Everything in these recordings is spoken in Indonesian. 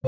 Halo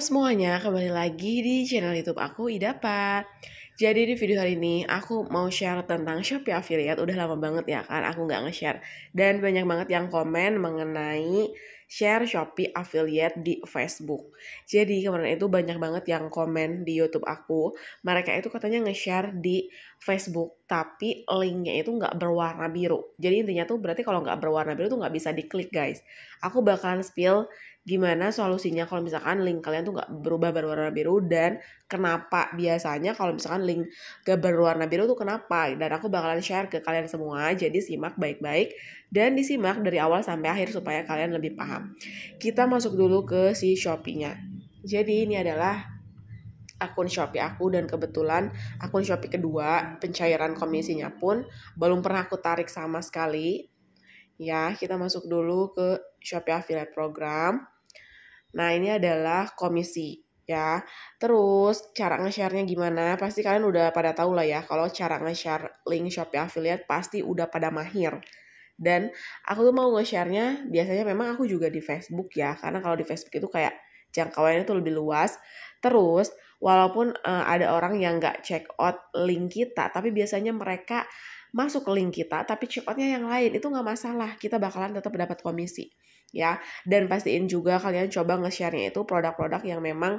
semuanya, kembali lagi di channel YouTube aku Idapa. Jadi di video hari ini aku mau share tentang Shopee Affiliate. Udah lama banget ya kan aku nggak nge-share. Dan banyak banget yang komen mengenai share Shopee affiliate di Facebook. Jadi kemarin itu banyak banget yang komen di YouTube aku, mereka itu katanya nge-share di Facebook, tapi linknya itu nggak berwarna biru. Jadi intinya tuh berarti kalau nggak berwarna biru tuh nggak bisa diklik guys. Aku bakalan spill gimana solusinya kalau misalkan link kalian tuh nggak berubah berwarna biru dan kenapa biasanya kalau misalkan link gak berwarna biru tuh kenapa dan aku bakalan share ke kalian semua jadi simak baik-baik dan disimak dari awal sampai akhir supaya kalian lebih paham kita masuk dulu ke si Shopee-nya jadi ini adalah akun Shopee aku dan kebetulan akun Shopee kedua pencairan komisinya pun belum pernah aku tarik sama sekali ya kita masuk dulu ke Shopee Affiliate Program Nah, ini adalah komisi ya. Terus cara nge-share-nya gimana? Pasti kalian udah pada tahu lah ya kalau cara nge-share link Shopee affiliate pasti udah pada mahir. Dan aku tuh mau nge-share-nya biasanya memang aku juga di Facebook ya karena kalau di Facebook itu kayak jangkauannya tuh lebih luas. Terus walaupun uh, ada orang yang nggak check out link kita tapi biasanya mereka masuk ke link kita tapi check outnya yang lain itu nggak masalah kita bakalan tetap dapat komisi ya dan pastiin juga kalian coba nge share itu produk-produk yang memang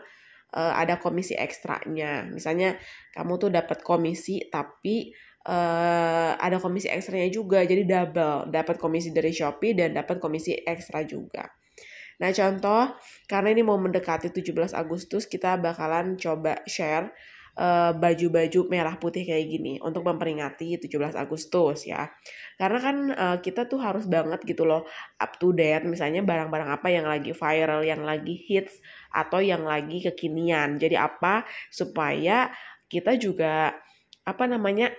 uh, ada komisi ekstranya misalnya kamu tuh dapat komisi tapi uh, ada komisi ekstranya juga jadi double dapat komisi dari Shopee dan dapat komisi ekstra juga Nah contoh, karena ini mau mendekati 17 Agustus, kita bakalan coba share Eh, baju-baju uh, merah putih kayak gini untuk memperingati 17 Agustus ya. Karena kan uh, kita tuh harus banget gitu loh up to date misalnya barang-barang apa yang lagi viral, yang lagi hits atau yang lagi kekinian. Jadi apa supaya kita juga apa namanya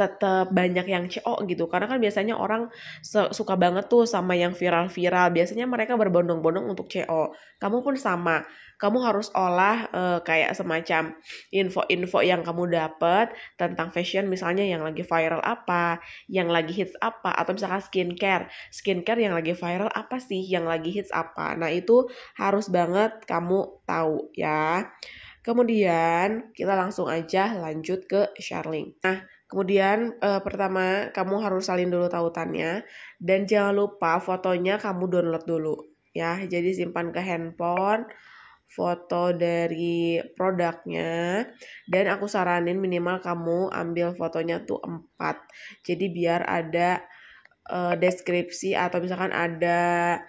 tetap banyak yang CO gitu karena kan biasanya orang suka banget tuh sama yang viral-viral biasanya mereka berbondong-bondong untuk CO kamu pun sama kamu harus olah uh, kayak semacam info-info yang kamu dapat tentang fashion misalnya yang lagi viral apa yang lagi hits apa atau misalkan skincare skincare yang lagi viral apa sih yang lagi hits apa nah itu harus banget kamu tahu ya Kemudian kita langsung aja lanjut ke charling Nah, Kemudian eh, pertama kamu harus salin dulu tautannya dan jangan lupa fotonya kamu download dulu ya. Jadi simpan ke handphone foto dari produknya dan aku saranin minimal kamu ambil fotonya tuh 4 jadi biar ada uh, deskripsi atau misalkan ada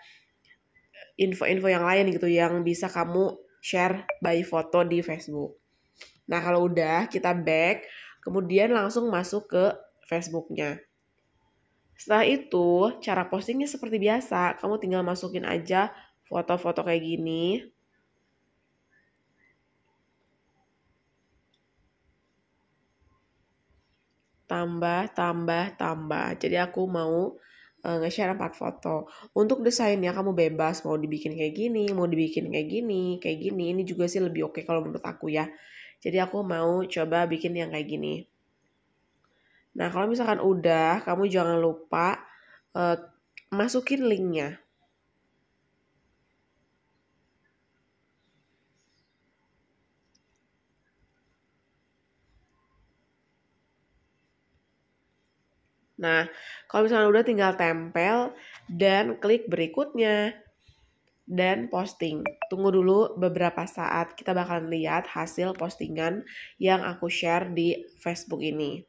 info-info yang lain gitu yang bisa kamu share by foto di Facebook nah kalau udah kita back kemudian langsung masuk ke Facebooknya. Setelah itu, cara postingnya seperti biasa, kamu tinggal masukin aja foto-foto kayak gini. Tambah, tambah, tambah. Jadi aku mau uh, nge-share empat foto. Untuk desainnya kamu bebas mau dibikin kayak gini, mau dibikin kayak gini, kayak gini. Ini juga sih lebih oke okay kalau menurut aku ya. Jadi aku mau coba bikin yang kayak gini. Nah kalau misalkan udah, kamu jangan lupa uh, masukin linknya. Nah, kalau misalkan udah tinggal tempel dan klik berikutnya dan posting. Tunggu dulu beberapa saat kita bakalan lihat hasil postingan yang aku share di Facebook ini.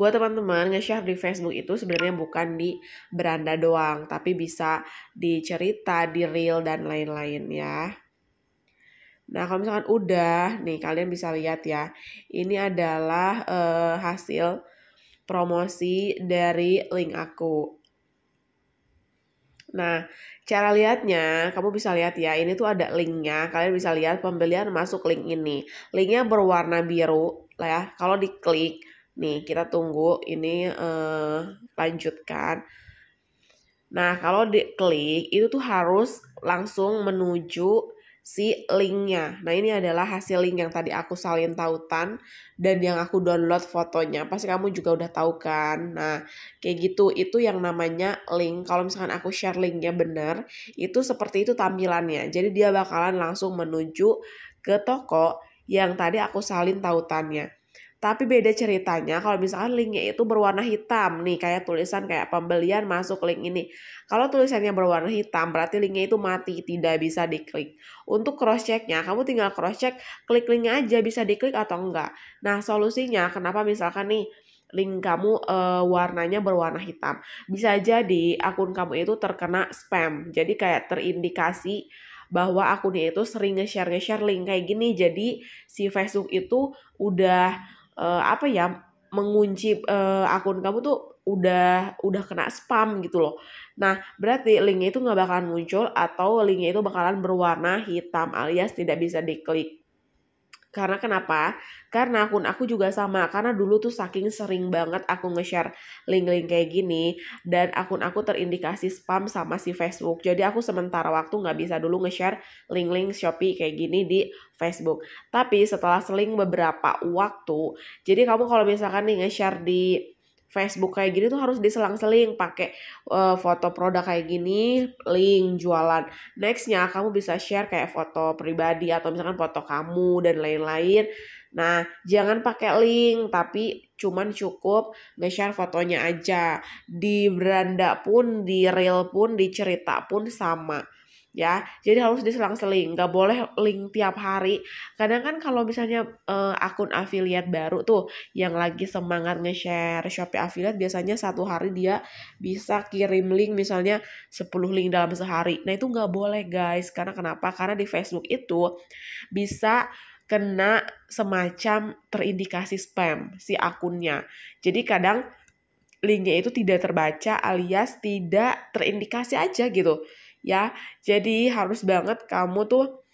Buat teman-teman, nge-share di Facebook itu sebenarnya bukan di beranda doang, tapi bisa di cerita, di reel, dan lain-lain ya. Nah, kalau misalkan udah, nih kalian bisa lihat ya. Ini adalah uh, hasil promosi dari link aku. Nah, cara lihatnya, kamu bisa lihat ya, ini tuh ada linknya. Kalian bisa lihat pembelian masuk link ini. Linknya berwarna biru, lah ya. Kalau diklik, nih kita tunggu ini eh, lanjutkan. Nah, kalau diklik itu tuh harus langsung menuju si linknya. Nah ini adalah hasil link yang tadi aku salin tautan dan yang aku download fotonya. Pasti kamu juga udah tahu kan. Nah kayak gitu itu yang namanya link. Kalau misalkan aku share linknya bener itu seperti itu tampilannya. Jadi dia bakalan langsung menuju ke toko yang tadi aku salin tautannya. Tapi beda ceritanya kalau misalkan linknya itu berwarna hitam nih kayak tulisan kayak pembelian masuk link ini. Kalau tulisannya berwarna hitam berarti linknya itu mati tidak bisa diklik. Untuk cross checknya kamu tinggal cross check klik linknya aja bisa diklik atau enggak. Nah solusinya kenapa misalkan nih link kamu e, warnanya berwarna hitam. Bisa jadi akun kamu itu terkena spam. Jadi kayak terindikasi bahwa akunnya itu sering nge-share nge-share link kayak gini. Jadi si Facebook itu udah uh, apa ya mengunci uh, akun kamu tuh udah udah kena spam gitu loh. Nah, berarti linknya itu nggak bakalan muncul atau linknya itu bakalan berwarna hitam alias tidak bisa diklik. Karena kenapa? Karena akun aku juga sama. Karena dulu tuh saking sering banget aku nge-share link-link kayak gini. Dan akun aku terindikasi spam sama si Facebook. Jadi aku sementara waktu nggak bisa dulu nge-share link-link Shopee kayak gini di Facebook. Tapi setelah seling beberapa waktu. Jadi kamu kalau misalkan nih nge-share di Facebook kayak gini tuh harus diselang-seling pakai uh, foto produk kayak gini, link jualan. Nextnya kamu bisa share kayak foto pribadi atau misalkan foto kamu dan lain-lain. Nah, jangan pakai link, tapi cuman cukup nge-share fotonya aja. Di beranda pun, di reel pun, di cerita pun sama ya jadi harus diselang-seling nggak boleh link tiap hari kadang kan kalau misalnya uh, akun affiliate baru tuh yang lagi semangat nge-share Shopee affiliate biasanya satu hari dia bisa kirim link misalnya 10 link dalam sehari nah itu nggak boleh guys karena kenapa karena di Facebook itu bisa kena semacam terindikasi spam si akunnya jadi kadang linknya itu tidak terbaca alias tidak terindikasi aja gitu ya jadi harus banget kamu tuh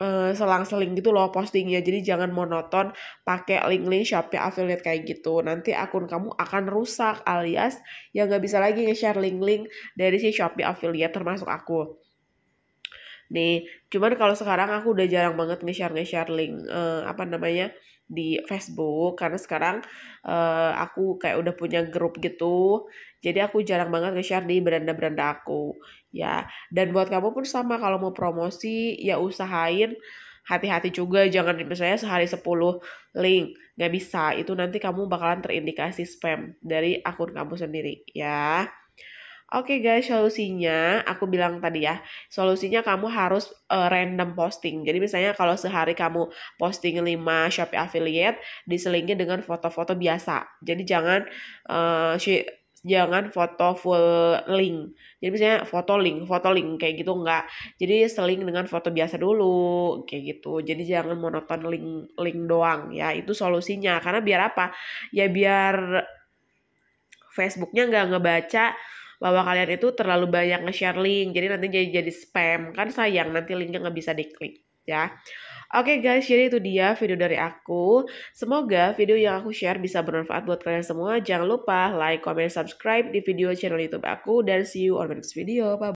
eh, selang-seling gitu loh postingnya jadi jangan monoton pakai link-link Shopee affiliate kayak gitu nanti akun kamu akan rusak alias ya nggak bisa lagi nge-share link-link dari si Shopee affiliate termasuk aku nih cuman kalau sekarang aku udah jarang banget nge-share nge-share link uh, apa namanya di Facebook karena sekarang uh, aku kayak udah punya grup gitu. Jadi aku jarang banget nge-share di beranda-beranda aku ya. Dan buat kamu pun sama kalau mau promosi ya usahain hati-hati juga jangan misalnya sehari 10 link nggak bisa itu nanti kamu bakalan terindikasi spam dari akun kamu sendiri ya. Oke okay guys, solusinya aku bilang tadi ya, solusinya kamu harus uh, random posting. Jadi misalnya kalau sehari kamu posting 5 Shopee affiliate diselingi dengan foto-foto biasa. Jadi jangan uh, jangan foto full link. Jadi misalnya foto link, foto link kayak gitu enggak. Jadi seling dengan foto biasa dulu kayak gitu. Jadi jangan monoton link link doang ya. Itu solusinya karena biar apa? Ya biar Facebooknya nggak ngebaca bahwa kalian itu terlalu banyak nge-share link jadi nanti jadi jadi spam kan sayang nanti linknya nggak bisa diklik ya. Oke okay guys, jadi itu dia video dari aku. Semoga video yang aku share bisa bermanfaat buat kalian semua. Jangan lupa like, comment, subscribe di video channel YouTube aku dan see you on the next video. Bye. -bye.